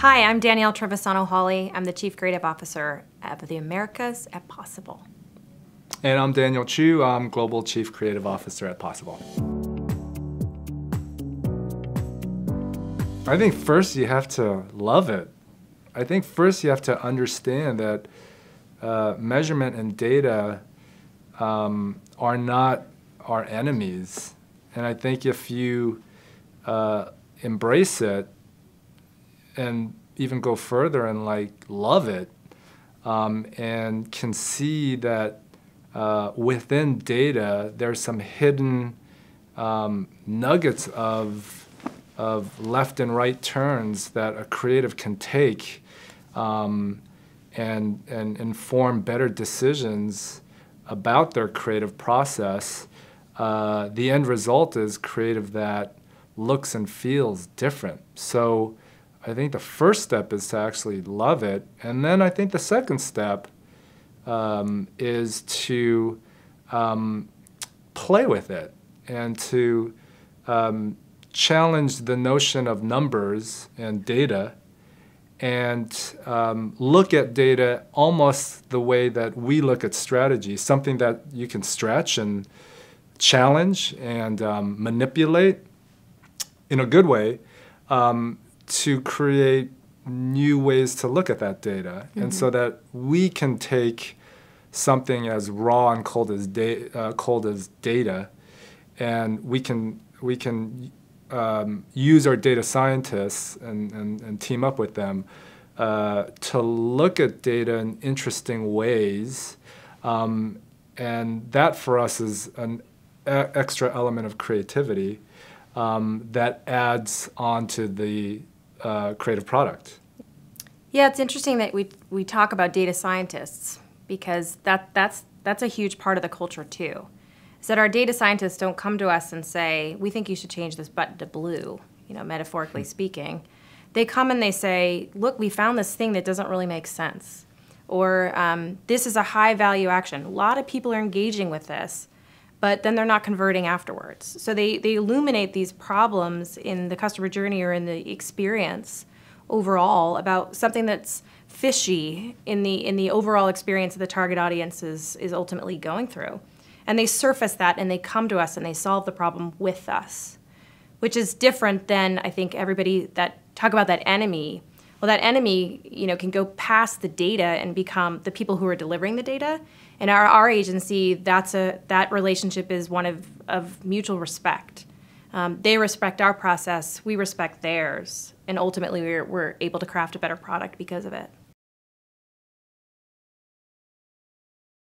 Hi, I'm Danielle Trevisano Hawley. I'm the Chief Creative Officer of the Americas at Possible. And I'm Daniel Chu. I'm Global Chief Creative Officer at Possible. I think first you have to love it. I think first you have to understand that uh, measurement and data um, are not our enemies. And I think if you uh, embrace it, and even go further and like love it um, and can see that uh, within data there's some hidden um, nuggets of of left and right turns that a creative can take um, and and inform better decisions about their creative process. Uh, the end result is creative that looks and feels different. So. I think the first step is to actually love it. And then I think the second step um, is to um, play with it and to um, challenge the notion of numbers and data and um, look at data almost the way that we look at strategy, something that you can stretch and challenge and um, manipulate in a good way. Um, to create new ways to look at that data. Mm -hmm. And so mm-hmm. that we can take something as raw and cold as, uh, cold as data and we can, we can um, use our data scientists and, and, and team up with them uh, to look at data in interesting ways. Um, and that for us is an extra element of creativity um, that adds on to the uh, creative product. Yeah, it's interesting that we we talk about data scientists because that that's that's a huge part of the culture too. Is that our data scientists don't come to us and say, "We think you should change this button to blue," you know, metaphorically hmm. speaking. They come and they say, "Look, we found this thing that doesn't really make sense," or um, "This is a high value action. A lot of people are engaging with this." but then they're not converting afterwards. So they, they illuminate these problems in the customer journey or in the experience overall about something that's fishy in the in the overall experience that the target audience is, is ultimately going through. And they surface that and they come to us and they solve the problem with us, which is different than I think everybody that talk about that enemy well, that enemy, you know, can go past the data and become the people who are delivering the data. And our, our agency, that's a that relationship is one of, of mutual respect. Um, they respect our process, we respect theirs, and ultimately we're, we're able to craft a better product because of it.